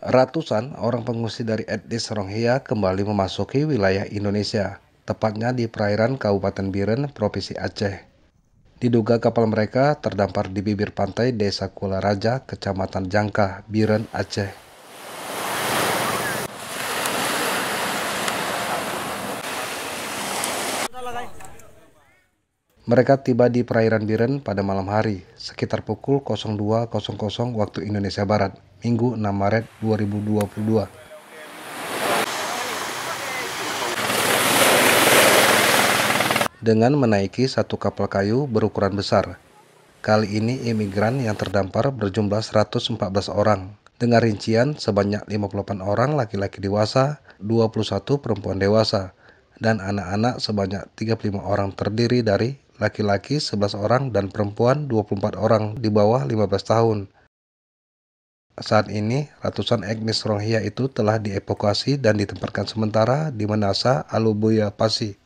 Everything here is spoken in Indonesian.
Ratusan orang pengungsi dari etnis Rohingya kembali memasuki wilayah Indonesia, tepatnya di perairan Kabupaten Biren, Provinsi Aceh. Diduga kapal mereka terdampar di bibir pantai Desa Kula Raja, Kecamatan Jangka, Biren, Aceh. Mereka tiba di perairan Biren pada malam hari, sekitar pukul 02.00 waktu Indonesia Barat, Minggu 6 Maret 2022. Dengan menaiki satu kapal kayu berukuran besar. Kali ini imigran yang terdampar berjumlah 114 orang, dengan rincian sebanyak 58 orang laki-laki dewasa, 21 perempuan dewasa, dan anak-anak sebanyak 35 orang terdiri dari laki-laki 11 orang dan perempuan 24 orang di bawah 15 tahun. Saat ini, ratusan etnis Rohingya itu telah dievakuasi dan ditempatkan sementara di Manasa, Alubuya Pasi.